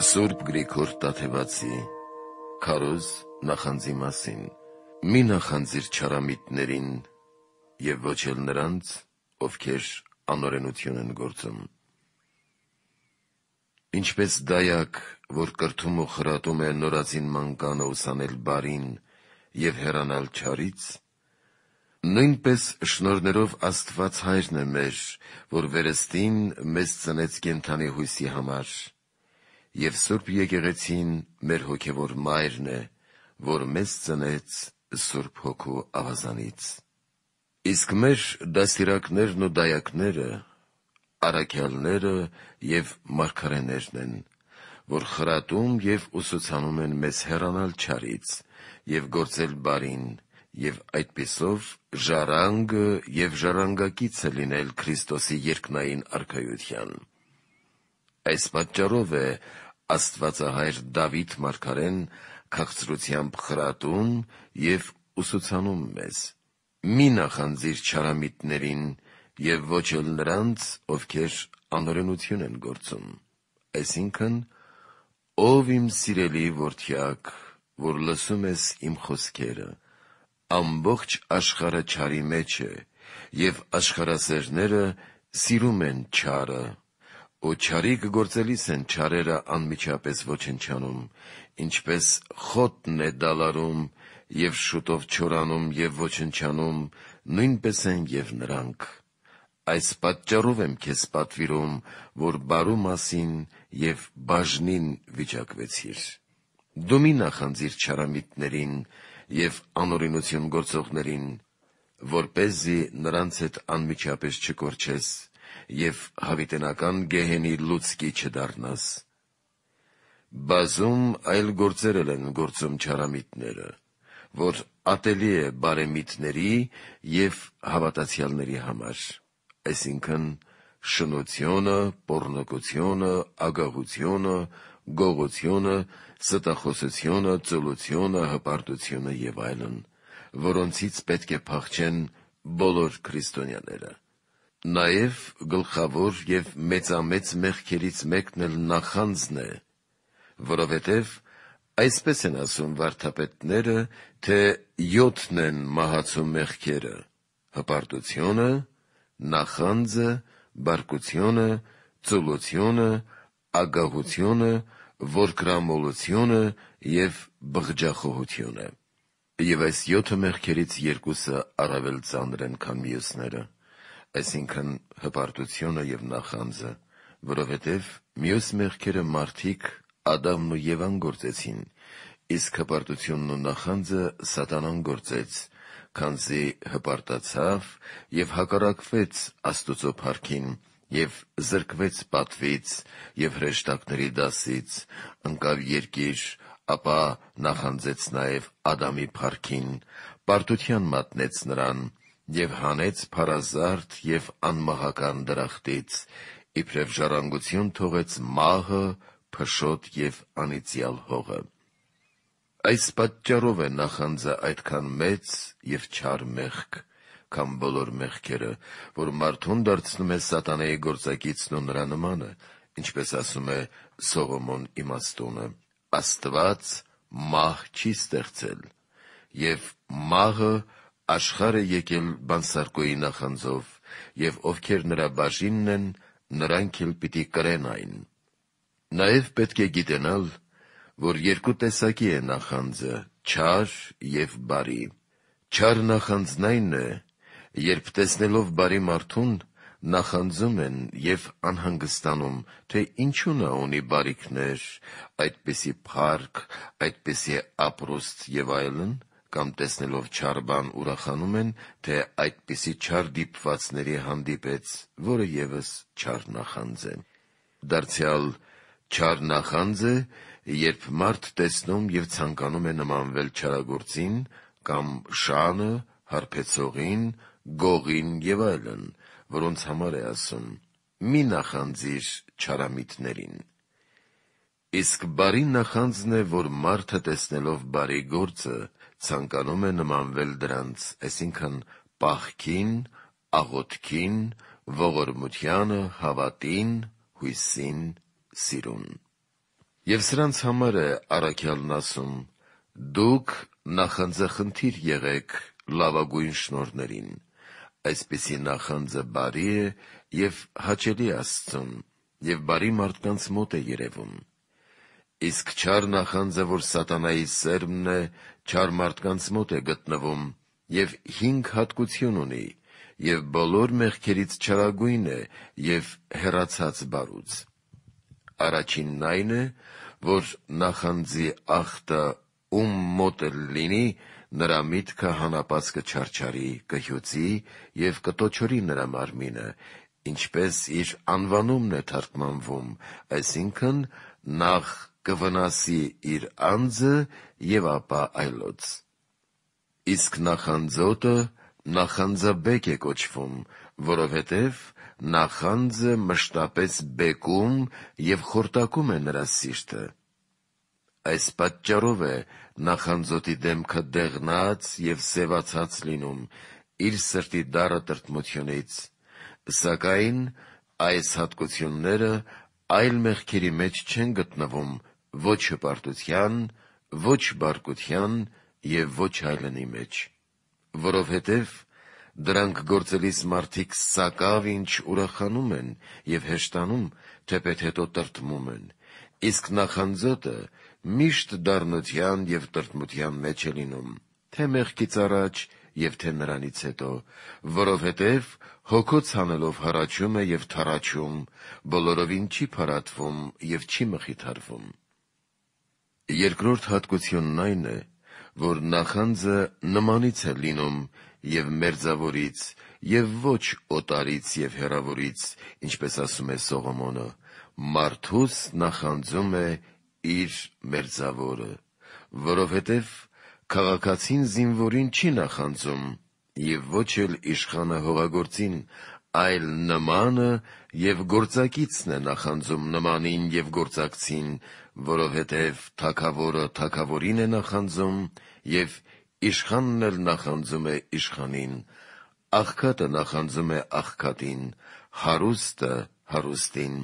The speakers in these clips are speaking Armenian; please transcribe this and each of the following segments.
Սուրբ Գրիգոր Տաթևացի քարոզ նախանձի մասին Մի նախանձիր չարամիտներին եւ ոչ էլ նրանց, ովքեր անօրենություն են գործում։ Ինչպես դայակ, որ կրթում ու խրատում է նորածին մանկանը ուսանել բարին եւ հեռանալ չարից, նույնպես շնորներով Աստված Հայրն է մեր, որ վերստին մեզ ծնեց կենթանի հույսի համար եւ Սուրբ Եկեղեցին մեր հոգեոր մայրն է, որ մեզ ծնեց Սուրբ Հոգու ավազանից։ Իսկ մեր դասիրակներն ու դայակները, առաքյալները եւ մարգարեներն են, որ խրատում եւ ուսուցանում են մեզ հեռանալ չարից եւ գործել բարին եւ այդպիսով ժառանգը եւ ժառանգակիցը լինել Քրիստոսի երկնային արքայության։ Այս պատճառով է Աստվածահայր Դավիթ մարգարեն քաղցրությամբ խրատում և ուսուցանում մեզ. «Մի՛ նախանձիր չարամիտներին և ոչ էլ նրանց, ովքեր անօրենություն են գործում»։ Այսինքն՝ «Ո՛վ իմ սիրելի որդյակ, որ լսում ես իմ խոսքերը, ամբողջ աշխարհը չարի մեջ է, և աշխարհասերները սիրում են չարը Ու չարիքը գործելիս են չարերը անմիջապես ոչնչանում, ինչպես խոտն է դալարում և շուտով չորանում և ոչնչանում, նույնպես են և նրանք։ Այս պատճառով եմ քեզ պատվիրում, որ բարու մասին և բաժնին վիճակվեցիր։ Դու մի նախանձիր չարամիտներին և անօրենություն գործողներին, որպեսզի նրանց հետ անմիջապես չկորչես, և հավիտենական գեհենի լուցկի չդառնաս։ Բազում այլ գործեր էլ են գործում չարամիտները, որ ատելի է բարեմիտների և հավատացյալների համար, այսինքն՝ շնությունը, պոռնկությունը, ագահությունը, գողությունը, ստախոսությունը, ծուլությունը, հպարտությունը և այլն, որոնցից պետք է փախչեն բոլոր քրիստոնյաները։ Նաև գլխավոր եւ մեծամեծ մեղքերից մեկն էլ նախանձն է, որովհետև այսպես են ասում վարդապետները, թե 7-ն են մահացում մեղքերը. հպարտությունը, նախանձը, բարկությունը, ծուլությունը, ագահությունը, որգրամոլությունը եւ բղջախոհությունը։ Եվ այս 7 մեղքերից երկուսը առավել ծանր են, քան մյուսները այսինքն հպարտությունը և նախանձը, որովհետև մյուս մեղքերը մարդիկ Ադամն ու Եվան գործեցին, իսկ հպարտությունն ու նախանձը սատանան գործեց, քանզի հպարտացավ և հակառակվեց Աստծու փառքին և զրկվեց պատվից և հրեշտակների դասից, ընկավ Երկիր, ապա նախանձեց նաև Ադամի փառքին, պարտության մատնեց նրան եւ հանեց փարազարդ եւ անմահական դրախտից, իբրև ժառանգություն թողեց մահը, փշոտ եւ անիցյալ հողը։ Այս պատճառով է նախանձը այդքան մեծ եւ չար մեղք, կամ բոլոր մեղքերը, որ մարդուն դարձնում է սատանայի գործակիցն ու նրա նմանը, ինչպես ասում է Սողոմոն իմաստունը։ Աստված մահ չի ստեղծել, եւ մահը աշխարհ է եկել բանսարկոյի նախանձով, և ովքեր նրա բաժինն են, նրանք էլ պիտի կրեն այն։ Նաև պետք է գիտենալ, որ երկու տեսակի է նախանձը՝ չար և բարի։ Չար նախանձն այն է, երբ տեսնելով բարի մարդուն, նախանձում են և անհանգստանում, թե ինչու նա ունի բարիքներ, այդպիսի փառք, այդպիսի ապրուստ և այլն, կամ տեսնելով չար բան ուրախանում են, թե այդպիսի չար դիպվածների հանդիպեց, որը ևս չար նախանձ է։ Դարձյալ չար նախանձ է, երբ մարդ տեսնում եւ ցանկանում է նմանվել չարագործին կամ շանը, հարբեցողին, գողին եւ այլն, որոնց համար է ասում. «Մի նախանձիր չարամիտներին»։ Իսկ բարի նախանձն է, որ մարդը տեսնելով բարի գործը, ցանկանում է նմանվել դրանց, այսինքն՝ պահքին, աղոթքին, ողորմությանը, հավատին, հույսին, սիրուն։ Եվ սրանց համար է առաքյալն ասում. «Դուք նախանձախնդիր եղեք լավագույն շնորհներին»։ Այսպիսի նախանձը բարի է և հաճելի Աստծուն, և բարի մարդկանց մոտ է երևում։ Իսկ չար նախանձը, որ սատանայի սերմն է չար մարդկանց մոտ է գտնվում եւ 5 հատկություն ունի եւ բոլոր մեղքերից չարագույն է եւ հերացած բարուց։ Առաջինն այն է, որ նախանձի ախտը ում մոտ էլ լինի, նրա միտքը հանապած կչարչարի, կհյուցի եւ կտոչորի նրա մարմինը, ինչպես իր անվանումն է թարգմանվում, այսինքն նախ կվնասի իր անձը եւ ապա այլոց։ Իսկ նախանձոտը նախանձաբեկ է կոչվում, որովհետև նախանձը մշտապես բեկում եւ խորտակում է նրա սիրտը։ Այս պատճառով է նախանձոտի դեմքը դեղնած եւ սևացած լինում իր սրտի դառը տրտմությունից, սակայն այս հատկությունները այլ մեղքերի մեջ չեն գտնվում, ոչ հպարտության, ոչ բարկության եւ ոչ այլնի մեջ, որովհետեւ դրանք գործելիս մարդիկ սակավ ինչ ուրախանում են եւ հեշտանում, թեպետ հետո տրտմում են, իսկ նախանձոտը միշտ դառնության եւ տրտմության մեջ է լինում, թե մեղքից առաջ եւ թե նրանից հետո, որովհետեւ հոգոց հանելով հառաչում է եւ թառաչում, բոլորովին չի փարատվում եւ չի մխիթարվում։ Երկրորդ հատկությունն այն է, որ նախանձը նմանից է լինում և՛ մերձավորից, և՛ ոչ օտարից և հեռավորից, ինչպես ասում է Սողոմոնը. «Մարդուս նախանձում է իր մերձավորը», որովհետև քաղաքացին զինվորին չի նախանձում և ոչ էլ իշխանը հողագործին, այլ նմանը և գործակիցն է նախանձում նմանին և գործակցին, որովհետև թագավորը թագավորին է նախանձում եւ իշխանն էլ նախանձում է իշխանին, աղքատը նախանձում է աղքատին, հարուստը՝ հարուստին,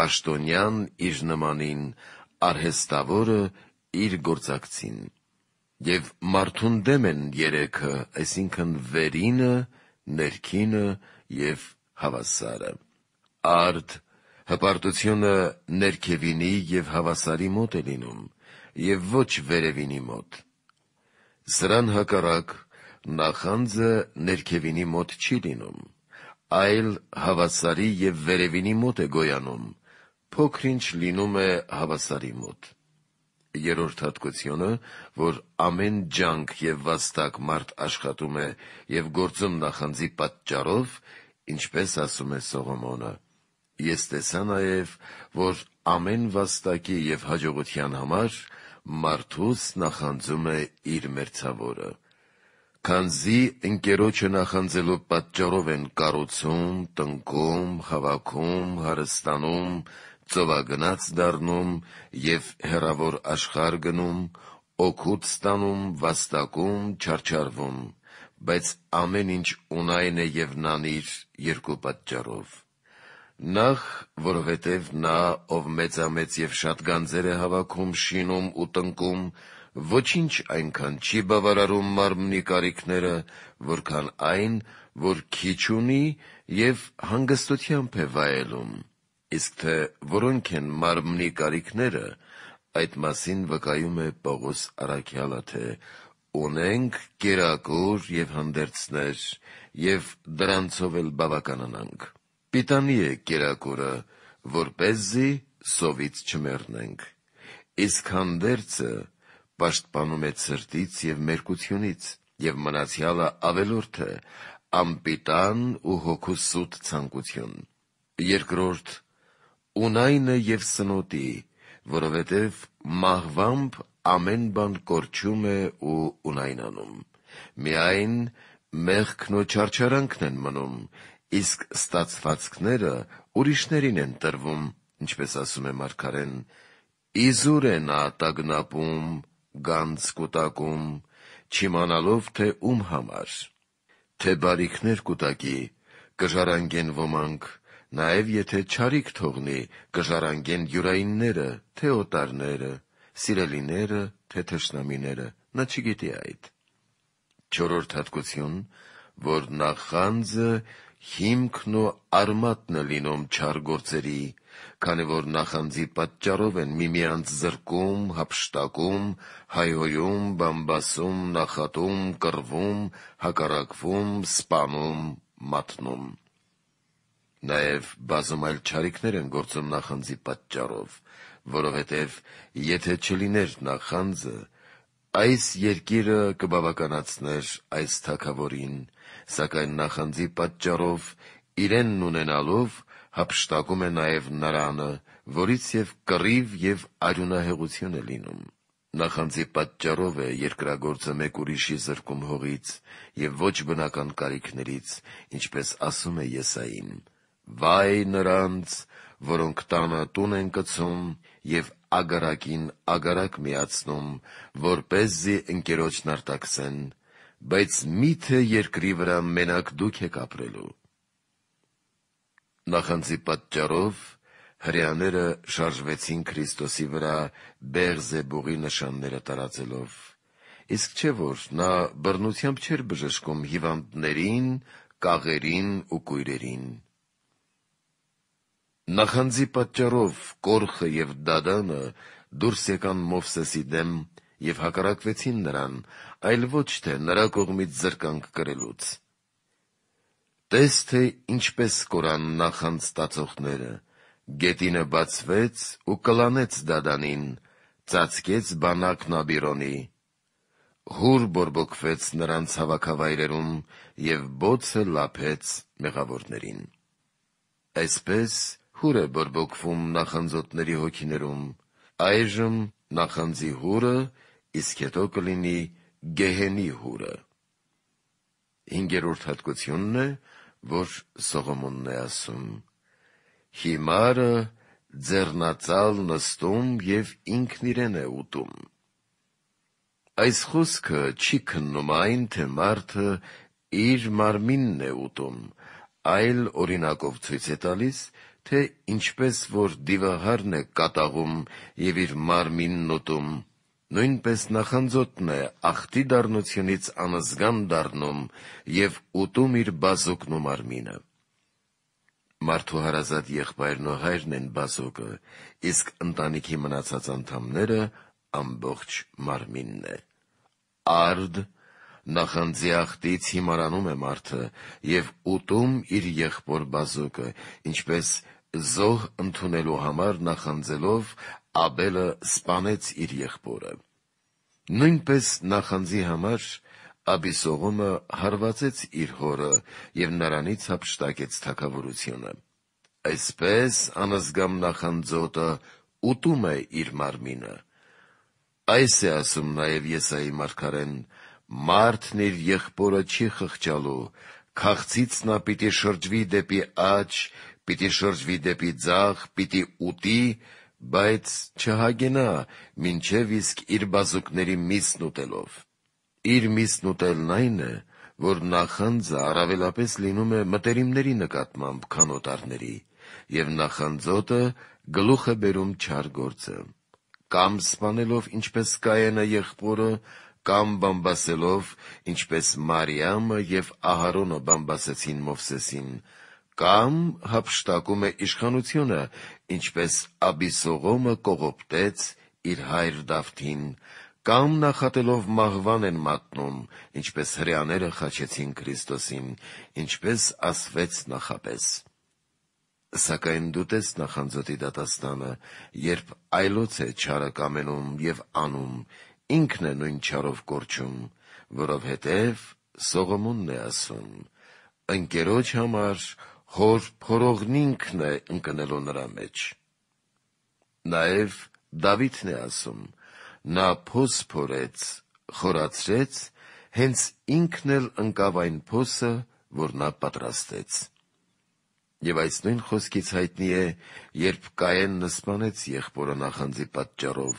պաշտոնյան իր նմանին, արհեստավորը իր գործակցին։ Եվ մարդուն դեմ են երեքը, այսինքն վերինը, ներքինը եւ հավասարը։ Արդ Հպարտությունը ներքևինի և հավասարի մոտ է լինում և ոչ վերևինի մոտ։ Սրան հակառակ, նախանձը ներքևինի մոտ չի լինում, այլ հավասարի և վերևինի մոտ է գոյանում, փոքր-ինչ լինում է հավասարի մոտ։ Երրորդ հատկությունը, որ ամեն ջանք և վաստակ մարդ աշխատում է և գործում նախանձի պատճառով, ինչպես ասում է Սողոմոնը. Ես տեսա նաև, որ ամեն վաստակի և հաջողության համար մարդուս նախանձում է իր մերձավորը։ Քանզի ընկերոջը նախանձելու պատճառով են կառուցում, տնկում, հավաքում, հարստանում, ծովագնաց դառնում և հեռավոր աշխարհ գնում, օգուտ ստանում, վաստակում, չարչարվում։ Բայց ամեն ինչ ունայն է և նանիր երկու պատճառով. Նախ, որովհետև նա, ով մեծամեծ եւ շատ գանձեր է հավաքում, շինում ու տնկում, ոչինչ այնքան չի բավարարում մարմնի կարիքները, որքան այն, որ քիչ ունի եւ հանգստությամբ է վայելում։ Իսկ թե որոնք են մարմնի կարիքները, այդ մասին վկայում է Պողոս Արաքյալը, թե ունենք կերակուր եւ հանդերձներ եւ դրանցով էլ բավականանանք։ Պիտանի է կերակուրը, որպեսզի սովից չմեռնենք։ Իսկ հանդերձը պաշտպանում է ցրտից և մերկությունից, և մնացյալը ավելորդ է՝ անպիտան ու հոգու սուտ ցանկություն։ Երկրորդ՝ ունայնը և սնոտի, որովհետև մահվամբ ամեն բան կորչում է ու ունայնանում։ Միայն մեղքն ու չարչարանքն են մնում, իսկ ստացվածքները ուրիշներին են տրվում, ինչպես ասում է Մարգարեն. «Իզուր է նա տագնապում, գանձ կուտակում, չիմանալով թե ում համար, թե բարիքներ կուտակի, կժարանգեն ոմանք, նաև եթե չարիք թողնի, կժարանգեն յուրայինները, թե օտարները, սիրելիները, թե թշնամիները, նա չգիտի այդ»։ Չորրորդ հատկություն, որ նախանձը հիմքն ու արմատն է լինում չար գործերի, քանի որ նախանձի պատճառով են միմյանց զրկում, հափշտակում, հայհոյում, բամբասում, նախատում, կռվում, հակառակվում, սպանում, մատնում։ Նաև բազում այլ չարիքներ են գործում նախանձի պատճառով, որովհետև եթե չլիներ նախանձը, Այս երկիրը կբավականացներ այս թագավորին, սակայն նախանձի պատճառով, իրենն ունենալով, հափշտակում է նաև նրանը, որից և կռիվ և արյունահեղություն է լինում։ Նախանձի պատճառով է երկրագործը մեկ ուրիշի զրկում հողից և ոչ բնական կարիքներից, ինչպես ասում է Եսային. «Վա՜յ նրանց, որոնք տանը տուն են կցում և ագարակին ագարակ միացնում, որպեսզի ընկերոջն արտաքսեն։ Բայց մի՞թե երկրի վրա մենակ դուք եք ապրելու։ Նախանձի պատճառով հրեաները շարժվեցին Քրիստոսի վրա Բեղզեբուղի նշանները տարածելով։ Իսկ չէ՞ որ նա բռնությամբ չէր բժշկում հիվանդներին, կաղերին ու կույրերին։ Նախանձի պատճառով կորխը և Դադանը դուրս եկան Մովսեսի դեմ և հակառակվեցին նրան, այլ ոչ թե նրա կողմից զրկանք կրելուց։ Տես թե ինչպես կորան նախանձ տածողները. Գետինը բացվեց ու կլանեց Դադանին, ծածկեց բանակն Աբիրոնի։ Հուր բորբոքվեց նրանց հավաքավայրերում և բոցը լափեց մեղավորներին։ Այսպես Հուր է բորբոքվում նախանձոտների հոգիներում։ Այժմ նախանձի հուրը, իսկ հետո կլինի գեհենի հուրը։ Հինգերորդ հատկությունն է, որ Սողոմոնն է ասում. Հիմարը ձեռնացալ նստում եւ ինքն իրեն է ուտում։ Այս խոսքը չի քննում այն, թե մարդը իր մարմինն է ուտում, այլ օրինակով ցույց է տալիս, թե ինչպես որ դիվահարն է կատաղում եւ իր մարմինն ուտում, նույնպես նախանձոտն է ախտի դառնությունից անզգան դառնում եւ ուտում իր բազուկն ու մարմինը։ Մարդու հարազատ եղբայրն ու հայրն են բազուկը, իսկ ընտանիքի մնացած անդամները ամբողջ մարմինն է։ Արդ նախանձի ախտից հիմարանում է մարդը եւ ուտում իր եղբոր բազուկը, ինչպես զոհ ընդունելու համար նախանձելով Աբելը սպանեց իր եղբորը։ Նույնպես նախանձի համար Աբիսողոմը հարվածեց իր հորը եւ նրանից հապշտակեց թակավորությունը։ Այսպես անզգամ նախանձոտը ուտում է իր մարմինը։ Այս է ասում նաև Եսայի մարգարեն. «Մարդն իր եղբորը չի խղճալու, քաղցից նա պիտի շրջվի դեպի աջ պիտի շրջվի դեպի ձախ, պիտի ուտի, բայց չհագենա, մինչև իսկ իր բազուկների միսն ուտելով։ Իր միսն ուտելն այն է, որ նախանձը առավելապես լինում է մտերիմների նկատմամբ, քան օտարների, և նախանձոտը գլուխ է բերում չար գործը։ Կամ սպանելով, ինչպես Կայենը եղբորը, կամ բամբասելով, ինչպես Մարիամը և Ահարոնը բամբասեցին Մովսեսին, կամ հափշտակում է իշխանությունը, ինչպես Աբիսողոմը կողոպտեց իր հայր Դավթին, կամ նախատելով մահվան են մատնում, ինչպես հրեաները խաչեցին Քրիստոսին, ինչպես ասվեց նախապես։ Սակայն դու տես նախանձոտի դատաստանը, երբ այլոց է չարը կամենում եւ անում, ինքն է նույն չարով կորչում, որովհետև Սողոմոնն է ասում. «Ընկերոջ համար հոր փորողն ինքն է ընկնելու նրա մեջ։ Նաև Դավիթն է ասում. նա փոս փորեց, խորացրեց, հենց ինքն էլ ընկավ այն փոսը, որ նա պատրաստեց։ Եվ այս նույն խոսքից հայտնի է, երբ Կաեն նսմանեց եղբորը նախանձի պատճառով,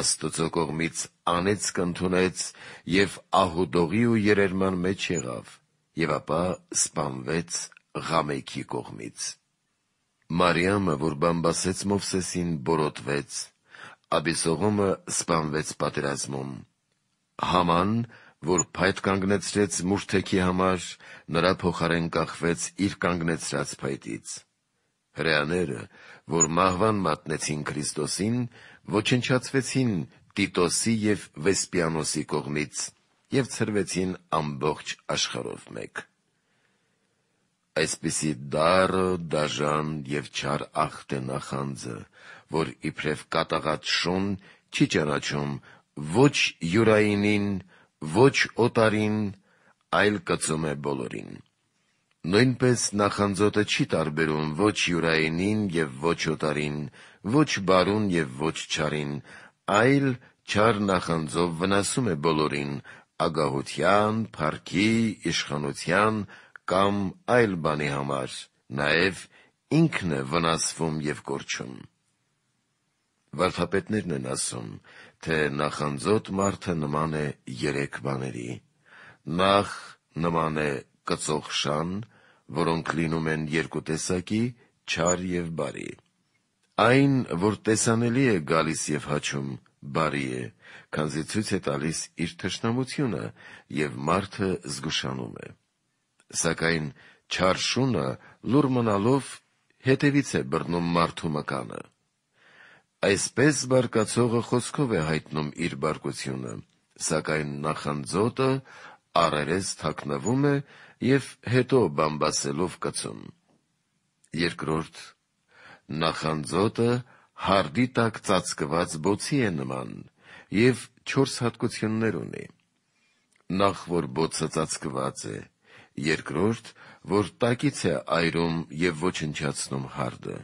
Աստծո կողմից անեց կընդունեց եւ ահուդողի ու երերման մեջ եղավ, եւ ապա սպանվեց Ղամեքի կողմից։ Մարիամը, որ բամբասեց Մովսեսին, borotվեց, Աբիսողոմը սպանվեց պատերազմում։ Haman, որ փայտ կանգնեցրեց Մուշթեքի համար, նրա փոխարեն կախվեց իր կանգնեցրած փայտից։ Հրեաները, որ մահվան մատնեցին Քրիստոսին, ոչնչացվեցին Տիտոսի եւ Վեսպիանոսի կողմից եւ ցրվեցին ամբողջ աշխարհով մեկ այսպիսի դարը, դաժան և չար ախտ է նախանձը, որ իբրև կատաղած շուն չի ճանաչում ոչ յուրայինին, ոչ օտարին, այլ կծում է բոլորին։ Նույնպես նախանձոտը չի տարբերում ոչ յուրայինին և ոչ օտարին, ոչ բարուն և ոչ չարին, այլ չար նախանձով վնասում է բոլորին՝ ագահության, փառքի, իշխանության, կամ այլ բանի համար, նաև ինքն է վնասվում եւ կորչում։ Վարդապետներն են ասում, թե նախանձոտ մարդը նման է երեք բաների. նախ նման է կծող շան, որոնք լինում են երկու տեսակի՝ չար եւ բարի։ Այն, որ տեսանելի է գալիս եւ հաչում, բարի է, քանզի ցույց է տալիս իր թշնամությունը եւ մարդը զգուշանում է սակայն չար շունը լուր մնալով հետևից է բռնում մարդու մկանը։ Այսպես բարկացողը խոսքով է հայտնում իր բարկությունը, սակայն նախանձոտը առերես թակնվում է եւ հետո բամբասելով կծում։ Երկրորդ նախանձոտը հարդի տակ ծածկված բոցի է նման եւ 4 հատկություններ ունի։ Նախ որ բոցը ծածկված է, երկրորդ, որ տակից է այրում եւ ոչնչացնում հարդը,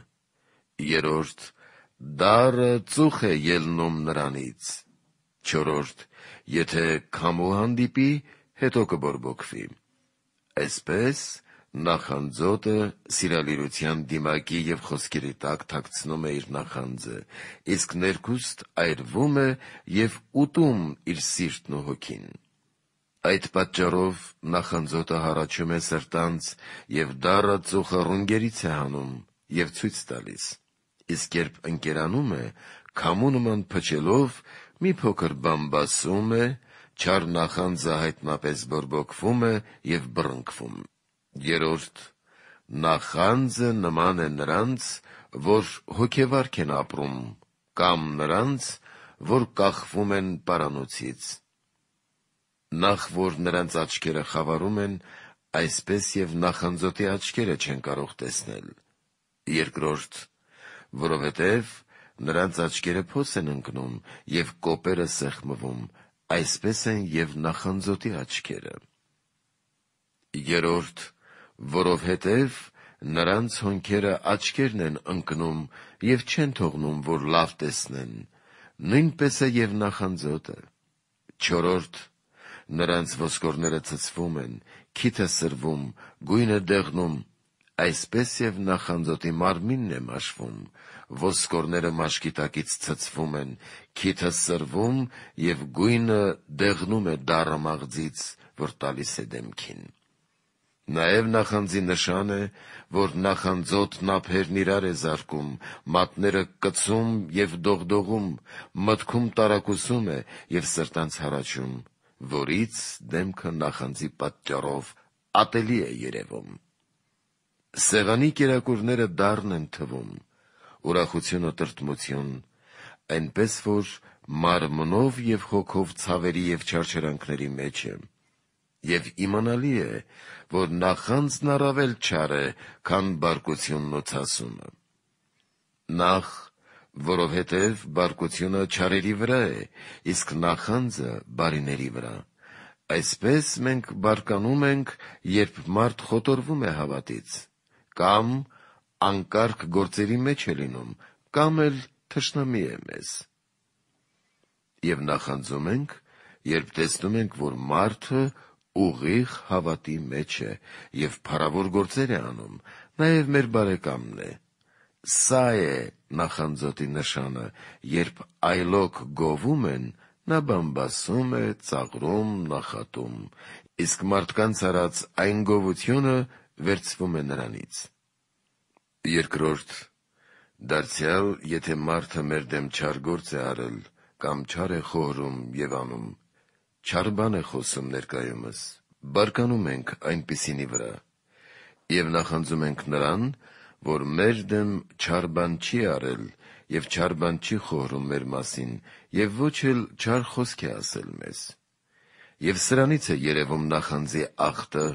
երրորդ, դառը ծուխ է ելնում նրանից, չորրորդ, եթե քամու հանդիպի, հետո կբորբոքվի։ Այսպես նախանձոտը սիրալիրության դիմակի եւ խոսքերի տակ թաքցնում է իր նախանձը, իսկ ներքուստ այրվում է եւ ուտում իր սիրտն ու հոգին։ Այդ պատճառով նախանձոտը հառաչում է սրտանց և դառը ծուխը ռունգերից է հանում և ցույց տալիս։ Իսկ երբ ընկերանում է, քամու նման փչելով, մի փոքր բան բասում է, չար նախանձը հայտնապես բորբոքվում է և բռնկվում։ Երրորդ. նախանձը նման է նրանց, որ հոգևարք են ապրում, կամ նրանց, որ կախվում են պարանոցից։ Նախ որ նրանց աչքերը խավարում են, այսպես և նախանձոտի աչքերը չեն կարող տեսնել։ Երկրորդ. որովհետև նրանց աչքերը փոս են ընկնում և կոպերը սեղմվում, այսպես են և նախանձոտի աչքերը։ Երրորդ. որովհետև նրանց հոնքերը աչքերն են ընկնում և չեն թողնում, որ լավ տեսնեն, նույնպես է և նախանձոտը։ Չորրորդ Նրանց ոսկորները ցցվում են, քիթը սրվում, գույնը դեղնում։ Այսպես եւ նախանձոտի մարմինն է մաշվում, ոսկորները մաշկի տակից ցցվում են, քիթը սրվում եւ գույնը դեղնում է դառը մաղձից, որ տալիս է դեմքին։ Նաև նախանձի նշան է, որ նախանձոտ նափերն իրար է զարկում, մատները կծում եւ դողդողում, մտքում տարակուսում է եւ սրտանց հարաճում որից դեմքը նախանձի պատճառով ատելի է երևում։ Սեղանի կերակուրները դառն են թվում, ուրախությունը տրտմություն, այնպես որ մարմնով եւ հոգով ցավերի եւ չարչերանքների մեջ է։ Եվ իմանալի է, որ նախանձն առավել չար է, քան բարկությունն ու ցասումը։ Նախ որովհետև բարկությունը չարերի վրա է, իսկ նախանձը բարիների վրա։ Այսպես մենք բարկանում ենք, երբ մարդ խոտորվում է հավատից, կամ անկարգ գործերի մեջ է լինում, կամ էլ թշնամի է մեզ։ Եվ նախանձում ենք, երբ տեսնում ենք, որ մարդը ուղիղ հավատի մեջ է եւ փառավոր գործեր է անում, նաեւ մեր բարեկամն է։ Սա է նախանձատի նշանը, երբ այլոք գովում են, նա բամբասում է, ծաղրում, նախատում, իսկ մարդկանց արած այն գովությունը վերցվում է նրանից։ Երկրորդ. դարձյալ, եթե մարդը մեր դեմ չար գործ է արել, կամ չար է խորում եւ անում, չար բան է խոսում ներկայումս, բարկանում ենք այնպիսինի վրա, եւ նախանձում ենք նրան, որ մեր դեմ չար բան չի արել և չար բան չի խորհում մեր մասին և ոչ էլ չար խոսք է ասել մեզ։ Եվ սրանից է երևում նախանձի ախտը,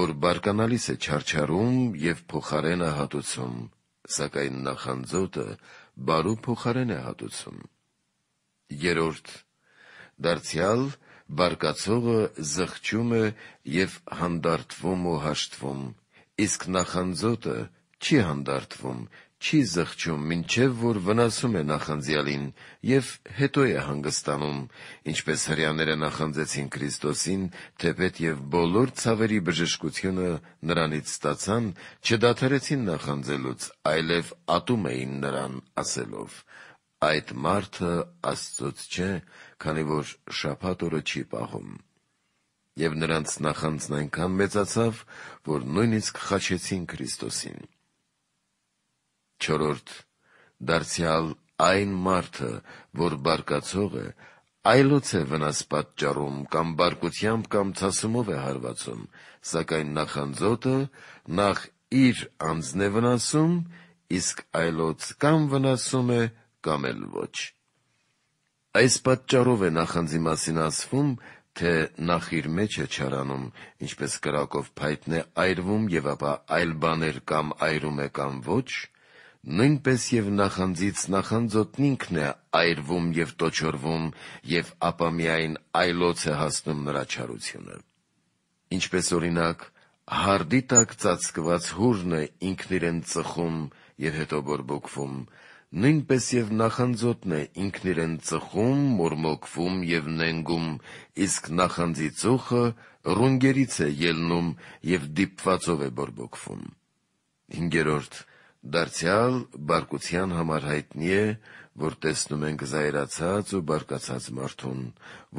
որ բարկանալիս է չարչարում և փոխարենը հատուցում, սակայն նախանձոտը բարու փոխարեն է հատուցում։ Երորդ, դարձյալ բարկացողը զղջում է և հանդարտվում ու հաշտվում, իսկ նախանձոտը չի հանդարտվում, չի զղջում, մինչև որ վնասում է նախանձյալին և հետո է հանգստանում, ինչպես հրեաները նախանձեցին Քրիստոսին, թեպետ և բոլոր ցավերի բժշկությունը նրանից ստացան, չդադարեցին նախանձելուց, այլև ատում էին նրան, ասելով. «Այդ մարդը Աստծոց չէ, քանի որ շաբաթ օրը չի պահում»։ Եվ նրանց նախանձն այնքան մեծացավ, որ նույնիսկ խաչեցին Քրիստոսին։ Չորրորդ՝ դարձյալ այն մարդը, որ բարկացող է, այլոց է վնաս պատճառում կամ բարկությամբ կամ ցասումով է հարվածում, սակայն նախանձոտը նախ իր անձն է վնասում, իսկ այլոց կամ վնասում է, կամ էլ ոչ։ Այս պատճառով է նախանձի մասին ասվում, թե նախ իր մեջ է չարանում, ինչպես կրակով փայտն է այրվում և ապա այլ բաներ կամ այրում է, կամ ոչ, Նույնպես և նախանձից նախանձոտն ինքն է այրվում և տոչորվում և ապա միայն այլոց է հասնում նրա չարությունը։ Ինչպես, օրինակ, հարդի տակ ծածկված հուրն է ինքն իրեն ծխում և հետո բորբոքում, նույնպես և նախանձոտն է ինքն իրեն ծխում, մորմոքում և նենգում, իսկ նախանձի ծուխը ռունգերից է ելնում և դիպվածով է բորբոքում։ Հինգերորդ Դարձյալ բարկության համար հայտնի է, որ տեսնում ենք զայրացած ու բարկացած մարդուն,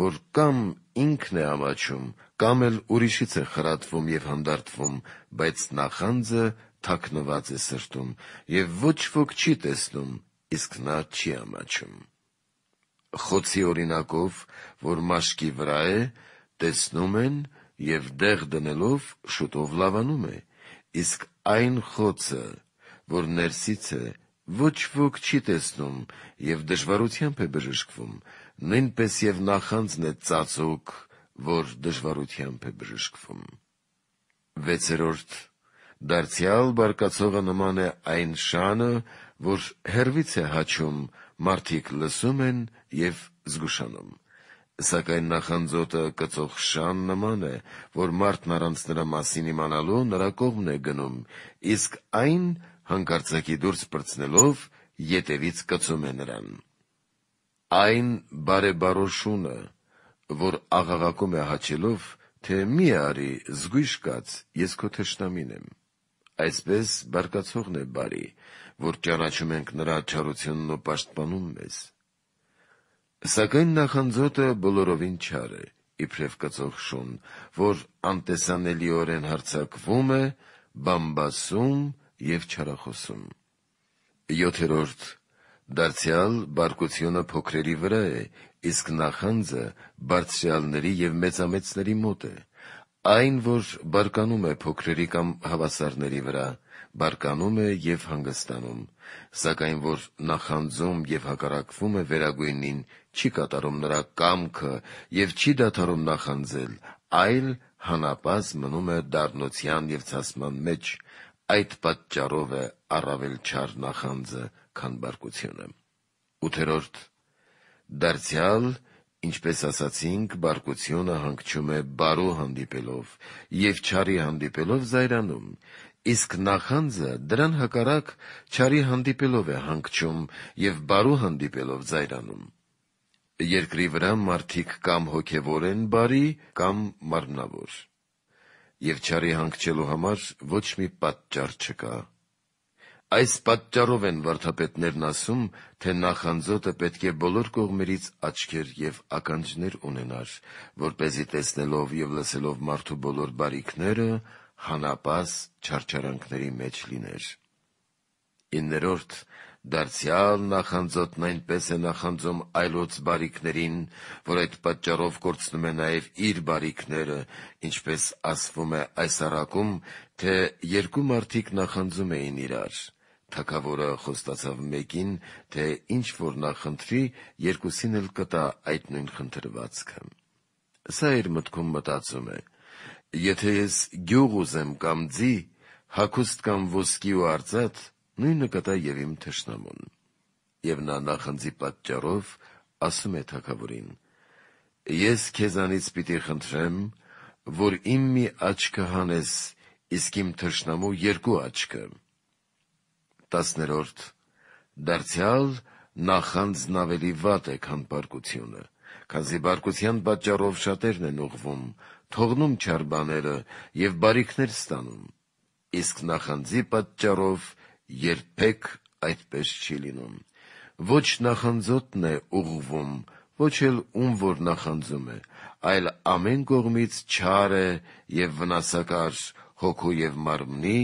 որ կամ ինքն է ամաչում, կամ էլ ուրիշից է խրատվում եւ հանդարտվում, բայց նախանձը թաքնված է սրտում եւ ոչ ոք չի տեսնում, իսկ նա չի ամաչում։ Խոցի օրինակով, որ մաշկի վրա է, տեսնում են եւ դեղ դնելով շուտով լավանում է, իսկ այն խոցը, որ ներսից է, ոչ ոք չի տեսնում եւ դժվարությամբ է բժշկվում, նույնպես եւ նախանձն է ծածուկ, որ դժվարությամբ է բժշկվում։ Վեցերորդ դարձյալ բարկացողը նման է այն շանը, որ հերվից է հաչում, մարդիկ լսում են եւ զգուշանում։ Սակայն նախանձոտը կծող շան նման է, որ մարդն առանց նրա մասին իմանալու նրա կողմն է գնում, իսկ այն հանկարծակի դուրս պրծնելով, ետևից կծում է նրան։ Այն բարեբարոշունը, որ աղաղակում է հաչելով, թե մի արի զգույշ կաց, ես քո թշնամին եմ։ Այսպես բարկացողն է բարի, որ ճանաչում ենք նրա չարությունն ու պաշտպանում մեզ։ Սակայն նախանձոտը բոլորովին չար է, իբրև կծող շուն, որ անտեսանելիորեն հարցակվում է, բամբասում, և չարախոսում։ Յոթերորդ դարձյալ բարկությունը փոքրերի վրա է, իսկ նախանձը բարձրյալների և մեծամեծների մոտ է։ Այն, որ բարկանում է փոքրերի կամ հավասարների վրա, բարկանում է և հանգստանում, սակայն որ նախանձում և հակառակվում է վերագույնին, չի կատարում նրա կամքը և չի դադարում նախանձել, այլ հանապազ մնում է դառնության և ցասման մեջ, Այդ պատճառով է առավել չար նախանձը, քան բարկությունը։ Ութերորդ, դարձյալ, ինչպես ասացինք, բարկությունը հանգչում է բարու հանդիպելով և չարի հանդիպելով զայրանում, իսկ նախանձը դրան հակառակ չարի հանդիպելով է հանգչում և բարու հանդիպելով զայրանում։ Երկրի վրա մարդիկ կամ հոգևոր են բարի, կամ մարմնավոր եւ չարի հանգչելու համար ոչ մի պատճառ չկա։ Այս պատճառով են վարդապետներն ասում, թե նախանձոտը պետք է բոլոր կողմերից աչքեր եւ ականջներ ունենար, որ เป զի տեսնելով եւ լսելով մարդու բոլոր բարիքները, հանապաս չարչարանքների մեջ լիներ։ 9-րդ Դարձյալ նախանձոտն այնպես է նախանձում այլոց բարիքներին, որ այդ պատճառով կորցնում է նաև իր բարիքները, ինչպես ասվում է այս առակում, թե «Երկու մարդիկ նախանձում էին իրար. թագավորը խոստացավ մեկին, թե ինչ որ նա խնդրի, երկուսին էլ կտա այդ նույն խնդրվածքը»։ Սա իր մտքում մտածում է. «Եթե ես գյուղ ուզեմ կամ ձի, հագուստ կամ ոսկի ու արծաթ, նույնը կտա եւ իմ թշնամուն։ Եվ նա նախանձի պատճառով ասում է թակավորին. Ես քեզանից պիտի խնդրեմ, որ իմ մի աչքը հանես, իսկ իմ թշնամու երկու աչքը։ 10-րդ Դարձյալ նախանձն ավելի վատ է, քան բարկությունը, քանզի բարկության պատճառով շատերն են ուղվում, թողնում չար բաները եւ բարիքներ ստանում։ Իսկ նախանձի պատճառով երբեք այդպես չի լինում։ Ոչ նախանձոտն է ուղղվում, ոչ էլ ում որ նախանձում է, այլ ամեն կողմից չար է և վնասակար հոգու և մարմնի,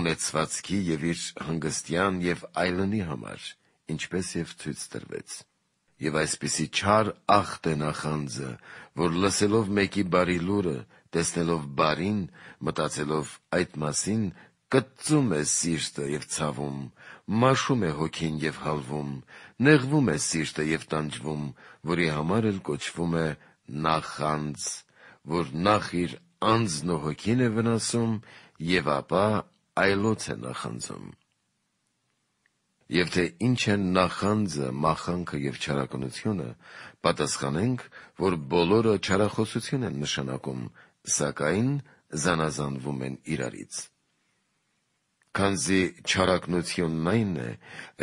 ունեցվածքի և իր հանգստյան և այլնի համար, ինչպես և ցույց տրվեց։ Եվ այսպիսի չար ախտ է նախանձը, որ լսելով մեկի բարի լուրը, տեսնելով բարին, մտածելով այդ մասին, կծում է սիրտը եւ ցավում, մաշում է հոգին եւ հալվում, նեղվում է սիրտը եւ տանջվում, որի համար էլ կոչվում է նախանց, որ նախ իր անձն ու հոգին է վնասում եւ ապա այլոց է նախանձում։ Եվ թե ինչ են նախանձը, մախանքը եւ չարակնությունը, պատասխանենք, որ բոլորը չարախոսություն են նշանակում, սակայն զանազանվում են իրարից։ Քանզի չարակնությունն այն է,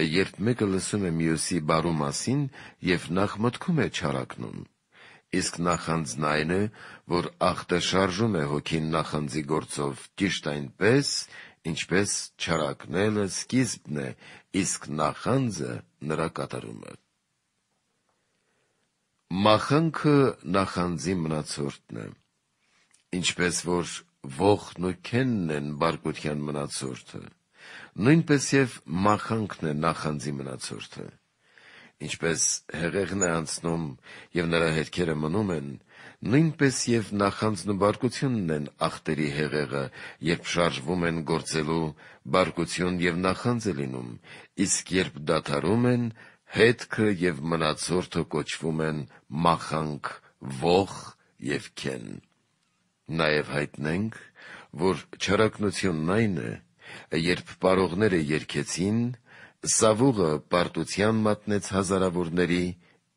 երբ մեկը լսում է մյուսի բարու մասին և նախ մտքում է չարակնում, իսկ նախանձն այն է, որ ախտշարժում է հոգին նախանձի գործով, ճիշտ այնպես, ինչպես չարակնելը սկիզբն է, իսկ նախանձը՝ նրա կատարումը։ Մախանքը նախանձի մնացորդն է։ Ինչպես որ ողնուքենն են բարկության մնացորդը, նույնպես եւ մախանքն է նախանձի մնացորդը։ Ինչպես հեղեղն է անցնում եւ նրա հետքերը մնում են, նույնպես եւ նախանձն ու բարկությունն են ախտերի հեղեղը, երբ շարժվում են գործելու բարկություն եւ նախանձը լինում, իսկ երբ դադարում են, հետքը եւ մնացորդը կոչվում են մախանք, ող եւ քեն։ Նաև հայտնենք, որ չարակնությունն այն է, երբ պարողները երգեցին, Սավուղը պարտության մատնեց հազարավորների,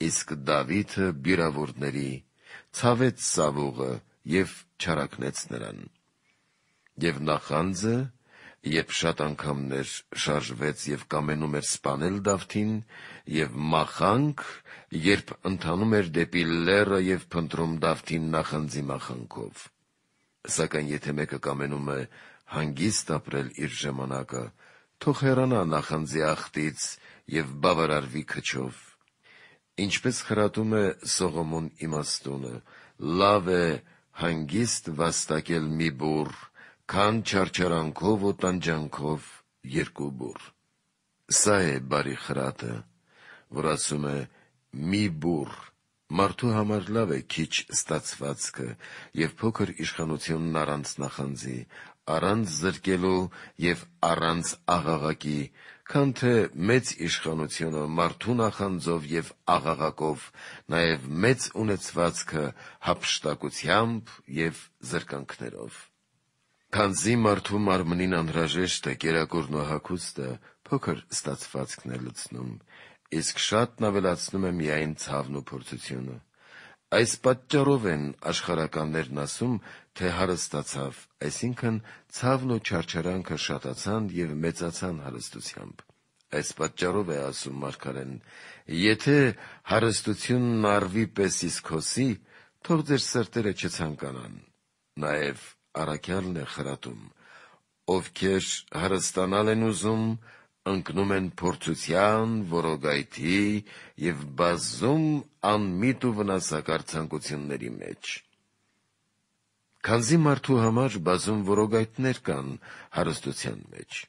իսկ Դավիթը՝ բիրավորների, ցավեց Սավուղը և չարակնեց նրան։ Եվ նախանձը, երբ շատ անգամներ շարժվեց և կամենում էր սպանել Դավթին, և մախանք, երբ ընթանում էր դեպի լեռը և փնտրում Դավթին նախանձի մախանքով։ Սակայն եթե մեկը կամենում է հանգիստ ապրել իր ժամանակը, թող հեռանա նախանձի ախտից և բավարարվի քչով։ Ինչպես խրատում է Սողոմոն իմաստունը. «Լավ է հանգիստ վաստակել մի բուռ, քան չարչարանքով ու տանջանքով երկու բուռ»։ Սա է բարի խրատը, որ ասում է՝ «Մի բուռ Մարդու համար լավ է քիչ ստացվածքը և փոքր իշխանությունն առանց նախանձի, առանց զրկելու և առանց աղաղակի, քան թե մեծ իշխանությունը մարդու նախանձով և աղաղակով, նաև մեծ ունեցվածքը հափշտակությամբ և զրկանքներով։ Քանզի մարդու մարմնին անհրաժեշտ է կերակուրն ու հագուստը, փոքր ստացվածքն է լցնում իսկ շատն ավելացնում է միայն ցավն ու փորձությունը։ Այս պատճառով են աշխարհականներն ասում, թե հարստացավ, այսինքն ցավն ու չարչարանքը շատացան եւ մեծացան հարստությամբ։ Այս պատճառով է ասում Մարգարեն. «Եթե հարստությունն արվի պես իսկ հոսի, թող ձեր սրտերը չցանկանան»։ Նաև առաքյալն է խրատում. «Ովքեր հարստանալ են ուզում, ընկնում են փորձության, որոգայթի եւ բազում անմիտ ու վնասակար ցանկությունների մեջ։ Քանզի մարդու համար բազում որոգայթներ կան հարստության մեջ։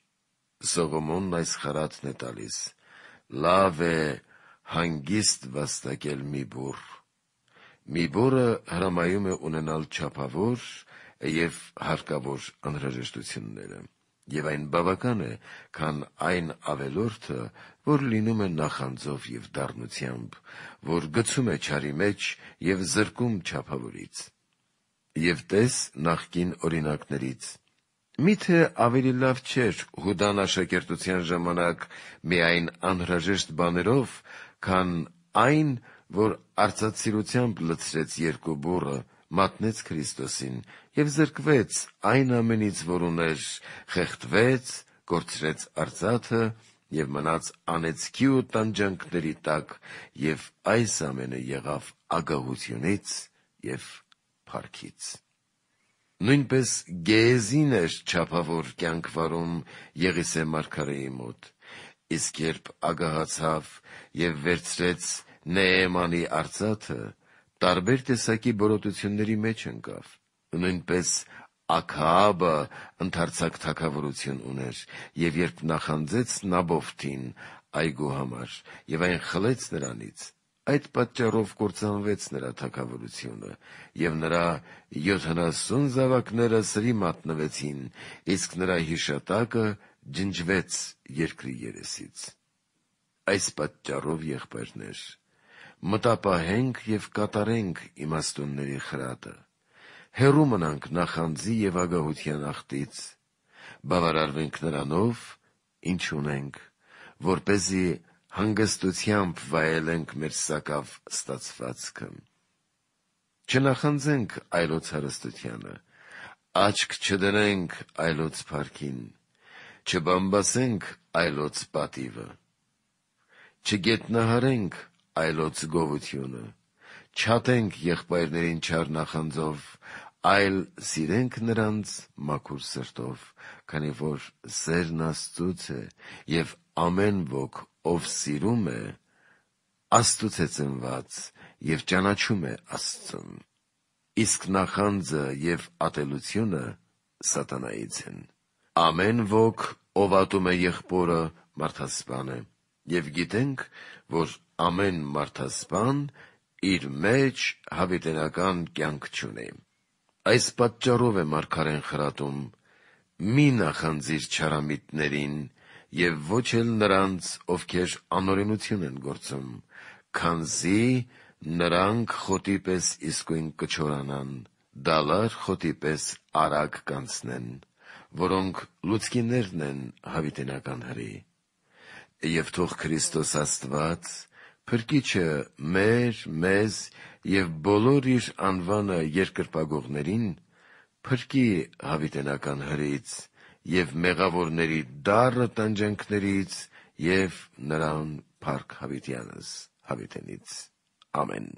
Սողոմոնն այս խարածն է տալիս. լավ է հանգիստ վաստակել մի բուր։ Մի բուրը հրամայում է ունենալ չափավոր եւ հարկավոր անհրաժեշտությունները։ Եվ այն բավական է, քան այն ավելորդը, որ լինում է նախանձով և դառնությամբ, որ գցում է չարի մեջ և զրկում չափավորից։ Եվ տես նախկին օրինակներից. Միթե ավելի լավ չէր Հուդան աշակերտության ժամանակ միայն անհրաժեշտ բաներով, քան այն, որ արծաթսիրությամբ լցրեց երկու բուռը մատնեց Քրիստոսին եւ զրկվեց այն ամենից, որ ուներ, խեղդվեց, կորցրեց արծաթը եւ մնաց անեցքի ու տանջանքների տակ եւ այս ամենը եղավ ագահությունից եւ փառքից։ Նույնպես Գեզին էր ճափավոր կյանք վարում Եղիսե Մարգարեի մոտ։ Իսկ երբ ագահացավ եւ վերցրեց Նեեմանի արծաթը, տարբեր տեսակի բորոտությունների մեջ ընկավ։ Նույնպես Աքաաբը ընդարձակ թակավորություն ուներ, եւ երբ նախանձեց Նաբովթին այգու համար, եւ այն խլեց նրանից, այդ պատճառով կործանվեց նրա թակավորությունը, եւ նրա 70 զավակները սրի մատնվեցին, իսկ նրա հիշատակը ջնջվեց երկրի երեսից։ Այս պատճառով եղբայրներ մտապահենք եւ կատարենք իմաստունների խրատը։ Հերու մնանք նախանձի եւ ագահության ախտից։ Բավարարվենք նրանով, ինչ ունենք, որ เป զի հանգստությամբ վայելենք մեր սակավ ստացվածքը։ Չնախանձենք այլոց հարստությանը, աչք չդնենք այլոց парքին, չբամբասենք այլոց պատիվը, չգետնահարենք այլոց գովությունը։ Չհատենք եղբայրներին չար նախանձով, այլ սիրենք նրանց մաքուր սրտով, քանի որ սերն Աստծուց է, եւ ամեն ոք, ով սիրում է, Աստծուց է ծնված եւ ճանաչում է Աստծուն։ Իսկ նախանձը եւ ատելությունը սատանայից են։ Ամեն ոք, ով ատում է եղբորը, մարդասպան է։ Եվ գիտենք, որ ամեն մարդասպան իր մեջ հավիտենական կյանք չունի։ Այս պատճառով է Մարգարեն խրատում. «Մի նախանձիր չարամիտներին եւ ոչ էլ նրանց, ովքեր անօրենություն են գործում, քանզի նրանք խոտի պես իսկույն կչորանան, դալար խոտի պես արագ կանցնեն, որոնք լուցկիներն են հավիտենական հրի»։ Եվ թող Քրիստոս Աստված Փրկիչը մեր, մեզ և բոլոր իր անվանը երկրպագողներին փրկի հավիտենական հրից և մեղավորների դառը տանջանքներից և նրան փառք հավիտյանս հավիտենից։ Ամեն։